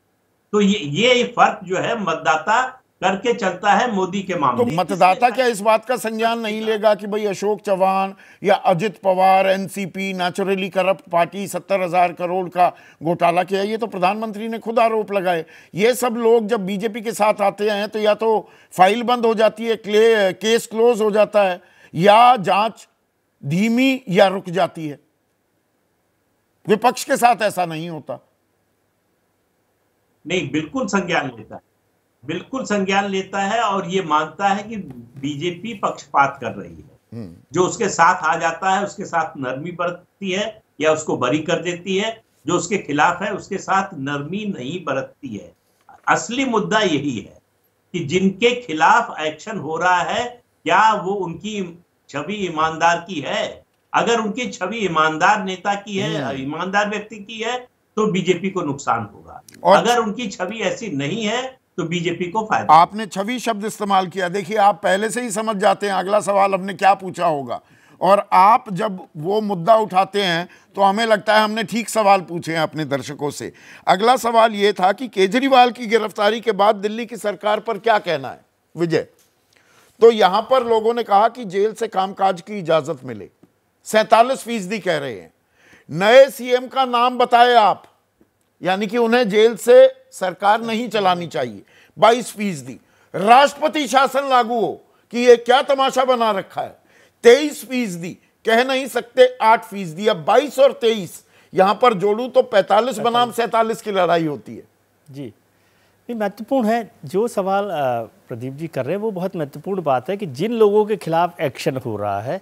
तो ये ये फर्क जो है मतदाता करके चलता है मोदी के तो मामले तो मतदाता क्या इस बात का संज्ञान नहीं लेगा कि भाई अशोक चौहान या Ajit Pawar NCP naturally corrupt party सत्तर हजार करोड़ का घोटाला किया ये तो प्रधानमंत्री ने खुद आरोप लगाए ये सब लोग जब बीजेपी के साथ आते हैं तो या तो फाइल बंद हो जाती है क्ले, केस क्लोज हो जाता है या जांच धीमी या रुक जाती है विपक्ष के साथ ऐसा नहीं होता नहीं बिल्कुल संज्ञान लेता है बिल्कुल संज्ञान लेता है और ये मानता है कि बीजेपी पक्षपात कर रही है हम्म। जो उसके साथ आ जाता है उसके साथ नरमी बरतती है या उसको बरी कर देती है जो उसके खिलाफ है उसके साथ नरमी नहीं बरतती है असली मुद्दा यही है कि जिनके खिलाफ एक्शन हो रहा है क्या वो उनकी छवि ईमानदार की है अगर उनकी छवि ईमानदार नेता की है हम्म। ईमानदार व्यक्ति की है तो बीजेपी को नुकसान होगा और... अगर उनकी छवि ऐसी नहीं है तो बीजेपी को फायदा आपने छवि शब्द इस्तेमाल किया देखिए आप पहले से ही समझ जाते हैं अगला सवाल हमने क्या पूछा होगा और आप जब वो मुद्दा उठाते हैं तो हमें लगता है हमने ठीक सवाल पूछे हैं अपने दर्शकों से अगला सवाल ये था कि केजरीवाल की गिरफ्तारी के बाद दिल्ली की सरकार पर क्या कहना है विजय तो यहां पर लोगों ने कहा कि जेल से कामकाज की इजाजत मिले सैतालीस फीसदी कह रहे हैं नए सीएम का नाम बताए आप यानी कि उन्हें जेल से सरकार नहीं चलानी चाहिए बाईस फीसदी राष्ट्रपति शासन लागू हो कि ये क्या तमाशा बना रखा है तेईस फीसदी कह नहीं सकते आठ फीसदी अब बाईस और तेईस यहां पर जोड़ू तो पैंतालीस बनाम सैतालीस की लड़ाई होती है जी ये महत्वपूर्ण है जो सवाल प्रदीप जी कर रहे हैं वो बहुत महत्वपूर्ण बात है कि जिन लोगों के खिलाफ एक्शन हो रहा है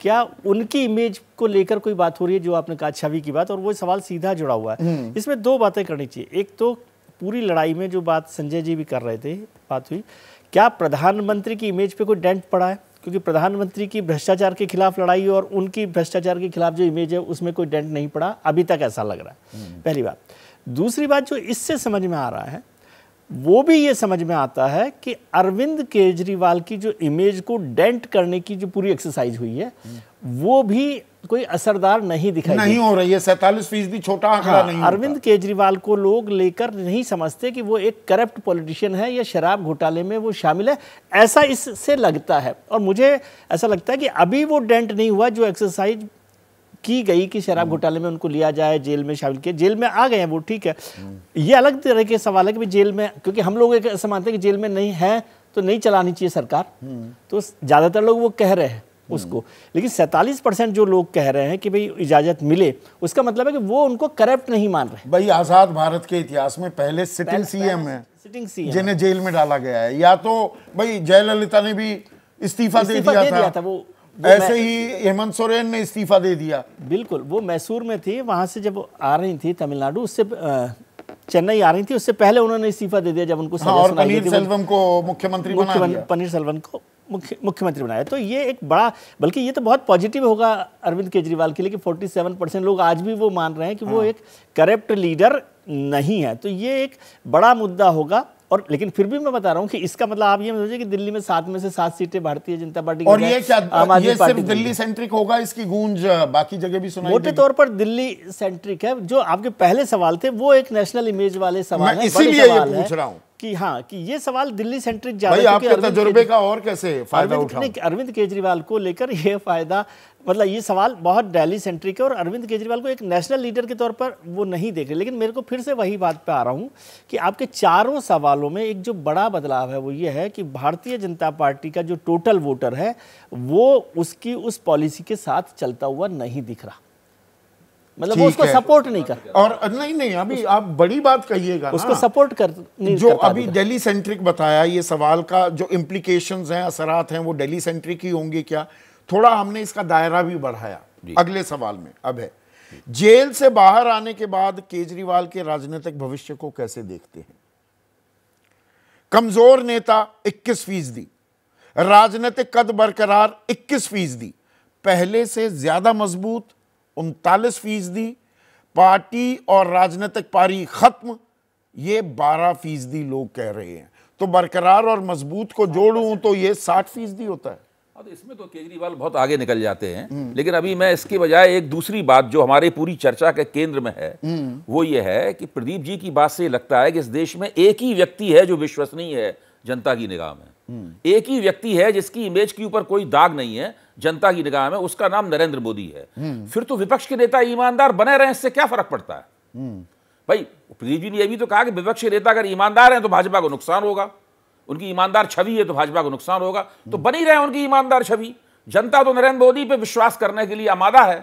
क्या उनकी इमेज को लेकर कोई बात हो रही है जो आपने कहा छवि की बात और वो सवाल सीधा जुड़ा हुआ है हम्म। इसमें दो बातें करनी चाहिए एक तो पूरी लड़ाई में जो बात संजय जी भी कर रहे थे बात हुई क्या प्रधानमंत्री की इमेज पे कोई डेंट पड़ा है क्योंकि प्रधानमंत्री की भ्रष्टाचार के खिलाफ लड़ाई और उनकी भ्रष्टाचार के खिलाफ जो इमेज है उसमें कोई डेंट नहीं पड़ा अभी तक ऐसा लग रहा है हम्म। पहली बात दूसरी बात जो इससे समझ में आ रहा है वो भी ये समझ में आता है कि अरविंद केजरीवाल की जो इमेज को डेंट करने की जो पूरी एक्सरसाइज हुई है वो भी कोई असरदार नहीं दिखाई नहीं हो रही है सैतालीस फीसदी छोटा हाँ, नहीं अरविंद केजरीवाल को लोग लेकर नहीं समझते कि वो एक करप्ट पॉलिटिशियन है या शराब घोटाले में वो शामिल है ऐसा इससे लगता है और मुझे ऐसा लगता है कि अभी वो डेंट नहीं हुआ जो एक्सरसाइज की गई कि शराब हम्म। घोटाले में उनको लिया जाए जेल में शामिल किया जेल में आ गए हैं वो ठीक है ये अलग तरह के सवाल है कि भी जेल में क्योंकि हम लोग ऐसे मानते हैं कि जेल में नहीं है तो नहीं चलानी चाहिए सरकार हम्म। तो ज़्यादातर लोग वो कह रहे हैं उसको हम्म। लेकिन सैतालीस परसेंट जो लोग कह रहे हैं कि भाई इजाजत मिले उसका मतलब है कि वो उनको करप्ट नहीं मान रहे भाई आज़ाद भारत के इतिहास में पहले सिटिंग सीएम है सिटिंग सीएम जिन्हें जेल में डाला गया है या तो भाई जयललिता ने भी इस्तीफा दे दिया था वो ऐसे ही हेमंत सोरेन ने इस्तीफा दे दिया बिल्कुल वो मैसूर में थी वहाँ से जब आ रही थी तमिलनाडु उससे चेन्नई आ रही थी उससे पहले उन्होंने इस्तीफा दे दिया जब उनको हाँ, और पनीर सेल्वम को मुख्यमंत्री पनीर सेल्वम को मुख्य मुख्यमंत्री बनाया तो ये एक बड़ा बल्कि ये तो बहुत पॉजिटिव होगा अरविंद केजरीवाल के लिए कि 47 परसेंट लोग आज भी वो मान रहे हैं कि हाँ। वो एक करप्ट लीडर नहीं है तो ये एक बड़ा मुद्दा होगा और लेकिन फिर भी मैं बता रहा हूँ कि इसका मतलब आप ये समझे कि दिल्ली में सात में से सात सीटें भारतीय जनता पार्टी और ये क्या आम आदमी पार्टी दिल्ली सेंट्रिक होगा इसकी गूंज बाकी जगह भी सुनाई मोटे तौर पर दिल्ली सेंट्रिक है जो आपके पहले सवाल थे वो एक नेशनल इमेज वाले सवाल है इसीलिए पूछ रहा हूँ कि हाँ कि ये सवाल दिल्ली सेंट्रिक ज्यादा है तजुर्बे का और कैसे फायदा अरविंद अरविंद केजरीवाल को लेकर ये फायदा मतलब ये सवाल बहुत डेली सेंट्रिक है और अरविंद केजरीवाल को एक नेशनल लीडर के तौर पर वो नहीं देख रहे लेकिन मेरे को फिर से वही बात पे आ रहा हूँ कि आपके चारों सवालों में एक जो बड़ा बदलाव है वो ये है कि भारतीय जनता पार्टी का जो टोटल वोटर है वो उसकी उस पॉलिसी के साथ चलता हुआ नहीं दिख रहा मतलब उसको सपोर्ट नहीं कर और नहीं नहीं अभी आप बड़ी बात कहिएगा उसको सपोर्ट कर जो अभी दिल्ली सेंट्रिक बताया ये सवाल का जो इम्प्लीकेशन हैं असरात हैं वो दिल्ली सेंट्रिक ही होंगे क्या थोड़ा हमने इसका दायरा भी बढ़ाया अगले सवाल में अब है जेल से बाहर आने के बाद केजरीवाल के राजनीतिक भविष्य को कैसे देखते हैं कमजोर नेता 21 फीसदी राजनीतिक कद बरकरार 21 फीसदी पहले से ज्यादा मजबूत उनतालीस फीसदी पार्टी और राजनीतिक पारी ख़त्म ये बारह फीसदी लोग कह रहे हैं तो बरकरार और मजबूत को जोड़ूं तो ये साठ फीसदी होता है अब इसमें तो केजरीवाल बहुत आगे निकल जाते हैं लेकिन अभी मैं इसके बजाय एक दूसरी बात जो हमारे पूरी चर्चा के केंद्र में है वो ये है कि प्रदीप जी की बात से लगता है कि इस देश में एक ही व्यक्ति है जो विश्वसनीय है जनता की निगाह में हम्म। एक ही व्यक्ति है जिसकी इमेज के ऊपर कोई दाग नहीं है जनता की निगाह में उसका नाम नरेंद्र मोदी है हम्म। फिर तो विपक्ष के नेता ईमानदार बने रहे इससे क्या फर्क पड़ता है हम्म। भाई प्रदीप जी ने यह भी तो कहा कि विपक्ष के नेता अगर ईमानदार हैं तो भाजपा को नुकसान होगा उनकी ईमानदार छवि है तो भाजपा को नुकसान होगा तो बनी रहे उनकी ईमानदार छवि जनता तो नरेंद्र मोदी पर विश्वास करने के लिए आमादा है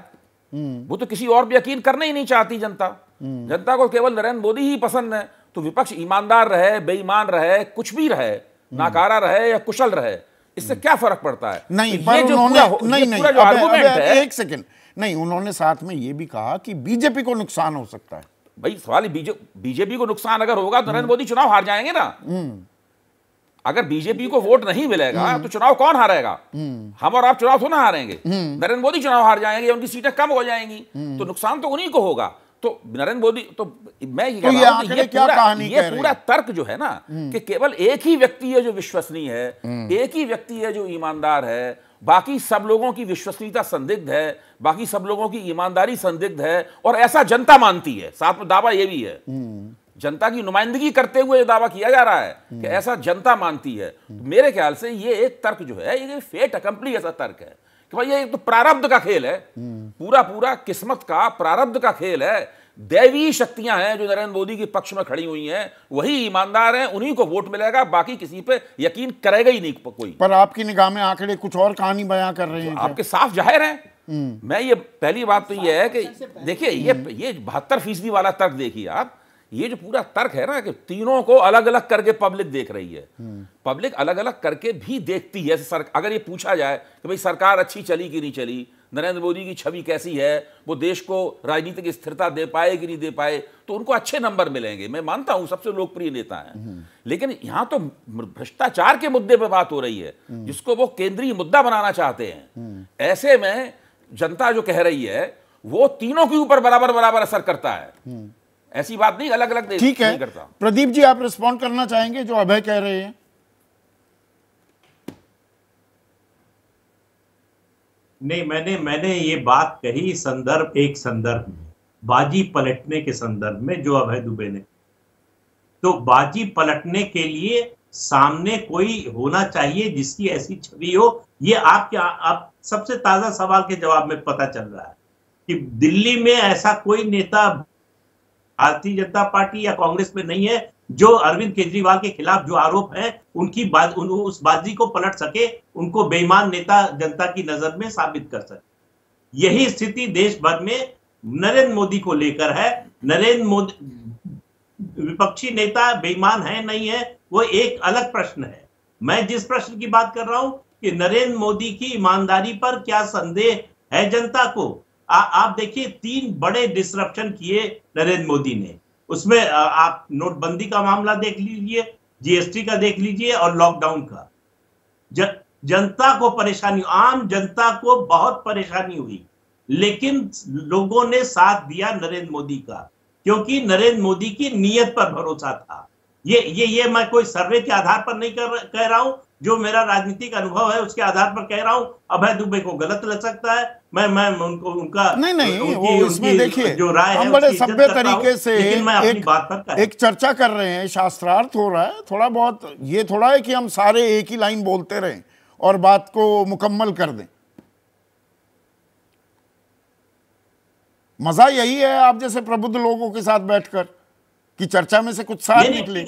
वो तो किसी और पर यकीन करना ही नहीं चाहती जनता जनता को केवल नरेंद्र मोदी ही पसंद है तो विपक्ष ईमानदार रहे बेईमान रहे कुछ भी रहे हम्म। नाकारा रहे या कुशल रहे इससे हम्म। क्या फर्क पड़ता है नहीं पर उन्होंने नहीं नहीं जो आर्गुमेंट है एक सेकंड नहीं उन्होंने साथ में यह भी कहा कि बीजेपी को नुकसान हो सकता है भाई सवाल बीजेपी को नुकसान अगर होगा तो नरेंद्र हम्म। मोदी चुनाव हार जाएंगे ना अगर बीजेपी को वोट नहीं मिलेगा तो चुनाव कौन हारेगा हम और आप चुनाव थोड़ा हारेंगे नरेंद्र मोदी चुनाव हार जाएंगे उनकी सीटें कम हो जाएंगी तो नुकसान तो उन्हीं को होगा तो नरेंद्र मोदी तो मैं तो ये, ये क्या कहानी ये पूरा तर्क जो है ना हम्म। कि केवल एक ही व्यक्ति है जो विश्वसनीय है हम्म। एक ही व्यक्ति है जो ईमानदार है बाकी सब लोगों की विश्वसनीयता संदिग्ध है बाकी सब लोगों की ईमानदारी संदिग्ध है और ऐसा जनता मानती है साथ में दावा यह भी है हम्म। जनता की नुमाइंदगी करते हुए दावा किया जा रहा है कि ऐसा जनता मानती है तो मेरे ख्याल से ये एक तर्क जो है ये फेट अकम्पली ऐसा तर्क है तो भाई ये तो प्रारब्ध का खेल है पूरा पूरा किस्मत का प्रारब्ध का खेल है दैवी शक्तियां हैं जो नरेंद्र मोदी के पक्ष में खड़ी हुई हैं वही ईमानदार हैं उन्हीं को वोट मिलेगा बाकी किसी पे यकीन करेगा ही नहीं कोई पर आपकी निगाह में आंकड़े कुछ और कहानी बयां कर रहे हैं तो आपके साफ जाहिर है हम्म। मैं ये पहली बात तो ये है कि देखिए ये ये बहत्तर फीसदी वाला तर्क देखिए आप ये जो पूरा तर्क है ना कि तीनों को अलग अलग करके पब्लिक देख रही है हम्म। पब्लिक अलग अलग करके भी देखती है सर अगर ये पूछा जाए कि भाई सरकार अच्छी चली कि नहीं चली नरेंद्र मोदी की छवि कैसी है वो देश को राजनीतिक स्थिरता दे पाए कि नहीं दे पाए तो उनको अच्छे नंबर मिलेंगे मैं मानता हूं सबसे लोकप्रिय नेता है हम्म। लेकिन यहां तो भ्रष्टाचार के मुद्दे पर बात हो रही है हम्म। जिसको वो केंद्रीय मुद्दा बनाना चाहते हैं ऐसे में जनता जो कह रही है वो तीनों के ऊपर बराबर बराबर असर करता है ऐसी बात नहीं अलग अलग ठीक है प्रदीप जी आप रिस्पॉन्ड करना चाहेंगे जो अभय कह रहे हैं नहीं मैंने मैंने ये बात कही संदर्भ एक संदर्भ में बाजी पलटने के संदर्भ में जो अभय दुबे ने तो बाजी पलटने के लिए सामने कोई होना चाहिए जिसकी ऐसी छवि हो ये आपके आप सबसे ताजा सवाल के जवाब में पता चल रहा है कि दिल्ली में ऐसा कोई नेता भारतीय जनता पार्टी या कांग्रेस में नहीं है जो अरविंद केजरीवाल के खिलाफ जो आरोप है उनकी बात उन, उस बाजी को पलट सके उनको बेईमान नेता जनता की नजर में साबित कर सके यही स्थिति देश भर में नरेंद्र मोदी को लेकर है नरेंद्र मोदी विपक्षी नेता बेईमान है नहीं है वो एक अलग प्रश्न है मैं जिस प्रश्न की बात कर रहा हूं कि नरेंद्र मोदी की ईमानदारी पर क्या संदेह है जनता को आ, आप देखिए तीन बड़े डिस्ट्रप्शन किए नरेंद्र मोदी ने उसमें आ, आप नोटबंदी का मामला देख लीजिए जीएसटी का देख लीजिए और लॉकडाउन का ज, जनता को परेशानी आम जनता को बहुत परेशानी हुई लेकिन लोगों ने साथ दिया नरेंद्र मोदी का क्योंकि नरेंद्र मोदी की नीयत पर भरोसा था ये ये ये मैं कोई सर्वे के आधार पर नहीं कर कह रहा हूं जो मेरा राजनीतिक अनुभव है उसके आधार पर कह रहा हूं अभय दुबे को गलत लग सकता है मैं मैं उनको उनका नहीं नहीं वो इसमें देखिए जो राय हम बड़े सभ्य तरीके से मैं एक बात पर एक चर्चा कर रहे हैं शास्त्रार्थ हो रहा है थोड़ा बहुत ये थोड़ा है कि हम सारे एक ही लाइन बोलते रहें और बात को मुकम्मल कर दें मजा यही है आप जैसे प्रबुद्ध लोगों के साथ बैठकर कि चर्चा में से कुछ सार निकले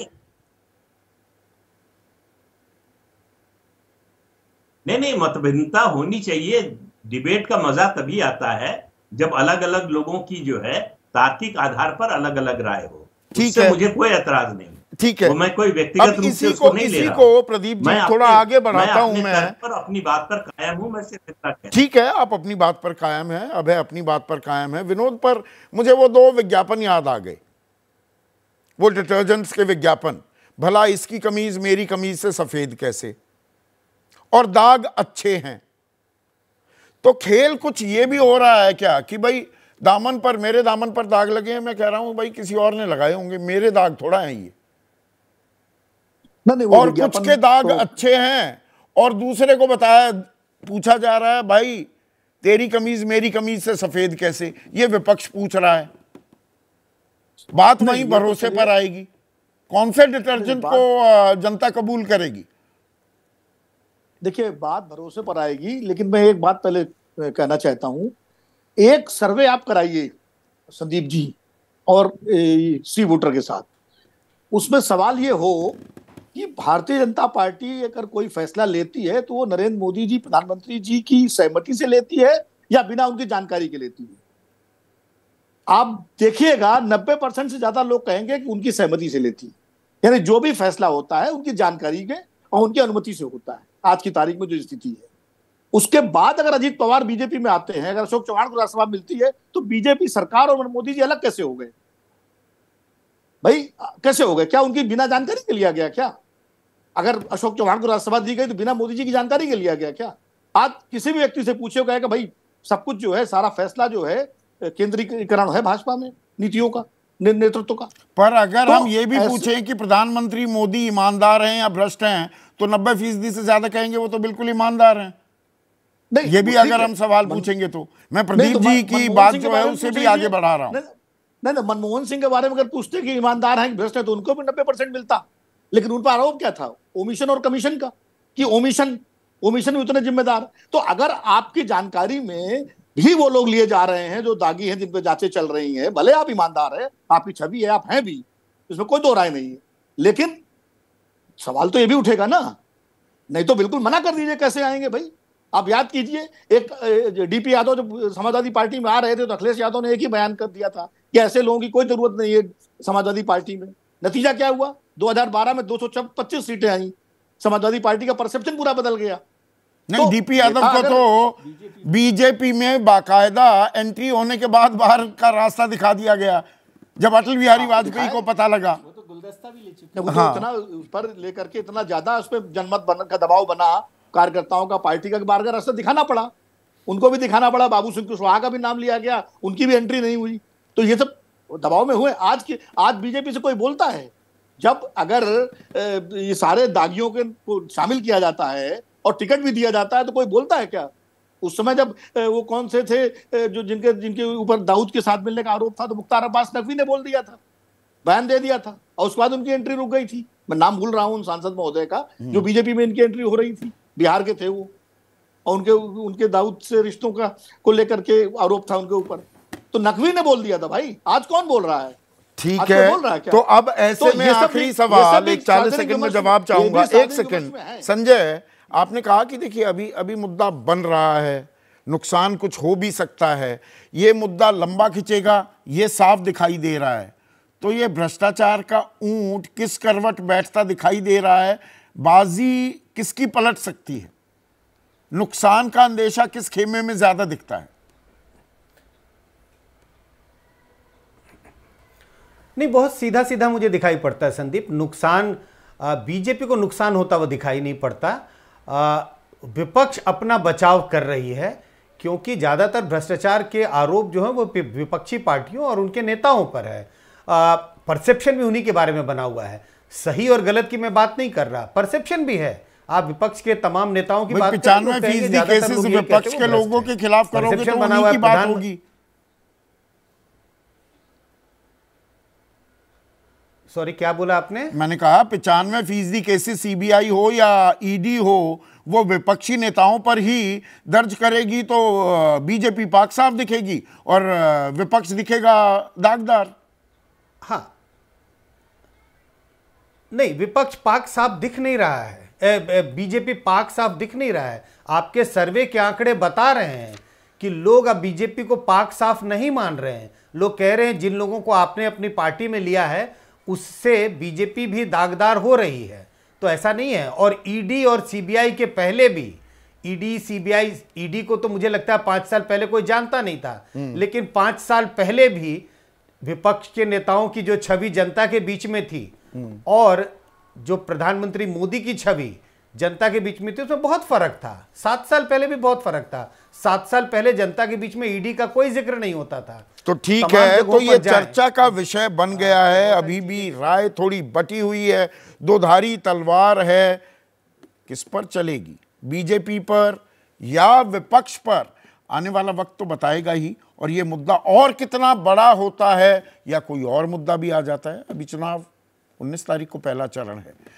नहीं नहीं मतभिन्नता होनी चाहिए डिबेट का मजा तभी आता है जब अलग अलग लोगों की जो है तार्किक आधार पर अलग अलग राय हो ठीक है मुझे कोई एतराज नहीं ठीक है तो मैं कोई व्यक्तिगत रूप से उसको नहीं ले रहा प्रदीप जी थोड़ा आगे बढ़ाता हूँ मैं पर अपनी बात पर कायम हूँ मैं सिर्फ ठीक है आप अपनी बात पर कायम है अभय अपनी बात पर कायम है विनोद पर मुझे वो दो विज्ञापन याद आ गए वो डिटर्जेंट्स के विज्ञापन भला इसकी कमीज मेरी कमीज से सफेद कैसे और दाग अच्छे हैं तो खेल कुछ ये भी हो रहा है क्या कि भाई दामन पर मेरे दामन पर दाग लगे हैं मैं कह रहा हूं भाई किसी और ने लगाए होंगे मेरे दाग थोड़ा है ये और कुछ के दाग तो... अच्छे हैं और दूसरे को बताया पूछा जा रहा है भाई तेरी कमीज मेरी कमीज से सफेद कैसे ये विपक्ष पूछ रहा है बात वही तो भरोसे पर आएगी कौन से डिटर्जेंट को जनता कबूल करेगी देखिए बात भरोसे पर आएगी लेकिन मैं एक बात पहले कहना चाहता हूँ एक सर्वे आप कराइए संदीप जी और ए, सी वोटर के साथ उसमें सवाल ये हो कि भारतीय जनता पार्टी अगर कोई फैसला लेती है तो वो नरेंद्र मोदी जी प्रधानमंत्री जी की सहमति से लेती है या बिना उनकी जानकारी के लेती है आप देखिएगा नब्बे परसेंट से ज्यादा लोग कहेंगे कि उनकी सहमति से लेती है यानी जो भी फैसला होता है उनकी जानकारी के और उनकी अनुमति से होता है आज की तारीख में जो स्थिति है उसके बाद अगर अजीत पवार बीजेपी में आते हैं अगर अशोक चौहान को राज्यसभा मिलती है तो बीजेपी सरकार और मोदी जी अलग कैसे हो गए भाई कैसे हो गए क्या उनकी बिना जानकारी के लिया गया क्या अगर अशोक चौहान को राज्यसभा दी गई तो बिना मोदी जी की जानकारी के लिया गया क्या आज किसी भी व्यक्ति से पूछे कि भाई सब कुछ जो है सारा फैसला जो है केंद्रीकरण है भाजपा में नीतियों का नेतृत्व का पर अगर तो हम ये भी पूछें कि प्रधानमंत्री मोदी ईमानदार हैं या भ्रष्ट हैं तो नब्बे फीसदी से ज्यादा कहेंगे वो तो बिल्कुल ईमानदार हैं नहीं ये भी अगर हम सवाल पूछेंगे तो मैं तो प्रदीप तो जी की बात जो है उसे भी आगे बढ़ा रहा हूँ नहीं नहीं मनमोहन सिंह के बारे में अगर पूछते कि ईमानदार है भ्रष्ट है तो उनको भी नब्बे परसेंट मिलता लेकिन उन पर आरोप क्या था ओमिशन और कमीशन का कि ओमिशन ओमिशन भी उतने जिम्मेदार तो अगर आपकी जानकारी में भी वो लोग लिए जा रहे हैं जो दागी हैं जिन पर जांचें चल रही हैं भले आप ईमानदार है आपकी छवि है आप हैं भी इसमें कोई दो राय नहीं है लेकिन सवाल तो ये भी उठेगा ना नहीं तो बिल्कुल मना कर दीजिए कैसे आएंगे भाई आप याद कीजिए एक डीपी यादव जब समाजवादी पार्टी में आ रहे थे तो अखिलेश यादव ने एक ही बयान कर दिया था कि ऐसे लोगों की कोई जरूरत नहीं है समाजवादी पार्टी में नतीजा क्या हुआ 2012 में दो सौ सीटें आई समाजवादी पार्टी का परसेप्शन पूरा बदल गया नहीं तो, डीपी यादव को तो बीजेपी में बाकायदा एंट्री होने के बाद बाहर का रास्ता दिखा दिया गया जब अटल बिहारी हाँ, वाजपेयी को पता लगा दस्ता भी ले चुके हैं हाँ। इतना उस पर लेकर के इतना ज्यादा उस पर जनमत बन, का दबाव बना कार्यकर्ताओं का पार्टी का बार का रास्ता दिखाना पड़ा उनको भी दिखाना पड़ा बाबू सिंह कुशवाहा का भी नाम लिया गया उनकी भी एंट्री नहीं हुई तो ये सब दबाव में हुए आज के आज बीजेपी से कोई बोलता है जब अगर ये सारे दागियों के को शामिल किया जाता है और टिकट भी दिया जाता है तो कोई बोलता है क्या उस समय जब वो कौन से थे जो जिनके जिनके ऊपर दाऊद के साथ मिलने का आरोप था तो मुख्तार अब्बास नकवी ने बोल दिया था बयान दे दिया था और उसके बाद उनकी एंट्री रुक गई थी मैं नाम भूल रहा हूँ उन सांसद महोदय का हम्म। जो बीजेपी में इनकी एंट्री हो रही थी बिहार के थे वो और उनके उनके दाऊद से रिश्तों का को लेकर के आरोप था उनके ऊपर तो नकवी ने बोल दिया था भाई आज कौन बोल रहा है ठीक है तो अब ऐसे तो में आखिरी सवाल एक चालीस सेकंड में जवाब चाहूंगा एक सेकंड संजय आपने कहा कि देखिए अभी अभी मुद्दा बन रहा है नुकसान कुछ हो भी सकता है ये मुद्दा लंबा खिंचेगा ये साफ दिखाई दे रहा है तो ये भ्रष्टाचार का ऊंट किस करवट बैठता दिखाई दे रहा है बाजी किसकी पलट सकती है नुकसान का अंदेशा किस खेमे में ज्यादा दिखता है नहीं बहुत सीधा सीधा मुझे दिखाई पड़ता है संदीप नुकसान बीजेपी को नुकसान होता हुआ दिखाई नहीं पड़ता विपक्ष अपना बचाव कर रही है क्योंकि ज़्यादातर भ्रष्टाचार के आरोप जो है वो विपक्षी पार्टियों और उनके नेताओं पर है परसेप्शन भी उन्हीं के बारे में बना हुआ है सही और गलत की मैं बात नहीं कर रहा परसेप्शन भी है आप विपक्ष के तमाम नेताओं की बात पिचानवे तो फीसदी केसेस विपक्ष के लोगों के खिलाफ करोगे तो उन्हीं की बात होगी सॉरी क्या बोला आपने मैंने कहा पिचानवे फीसदी केसेस सीबीआई हो या ईडी e हो वो विपक्षी नेताओं पर ही दर्ज करेगी तो बीजेपी पाक साफ दिखेगी और विपक्ष दिखेगा दागदार हाँ नहीं विपक्ष पाक साफ दिख नहीं रहा है बीजेपी पाक साफ दिख नहीं रहा है आपके सर्वे के आंकड़े बता रहे हैं कि लोग अब बीजेपी को पाक साफ नहीं मान रहे हैं लोग कह रहे हैं जिन लोगों को आपने अपनी पार्टी में लिया है उससे बीजेपी भी दागदार हो रही है तो ऐसा नहीं है और ईडी और सीबीआई के पहले भी ईडी सीबीआई ईडी को तो मुझे लगता है पांच साल पहले कोई जानता नहीं था हम्म। लेकिन पांच साल पहले भी विपक्ष के नेताओं की जो छवि जनता के बीच में थी और जो प्रधानमंत्री मोदी की छवि जनता के बीच में थी उसमें बहुत फर्क था सात साल पहले भी बहुत फर्क था सात साल पहले जनता के बीच में ईडी e का कोई जिक्र नहीं होता था तो ठीक है तो ये चर्चा का विषय बन गया हाँ, है अभी भी राय थोड़ी बटी हुई है दोधारी तलवार है किस पर चलेगी बीजेपी पर या विपक्ष पर आने वाला वक्त तो बताएगा ही और ये मुद्दा और कितना बड़ा होता है या कोई और मुद्दा भी आ जाता है अभी चुनाव 19 तारीख को पहला चरण है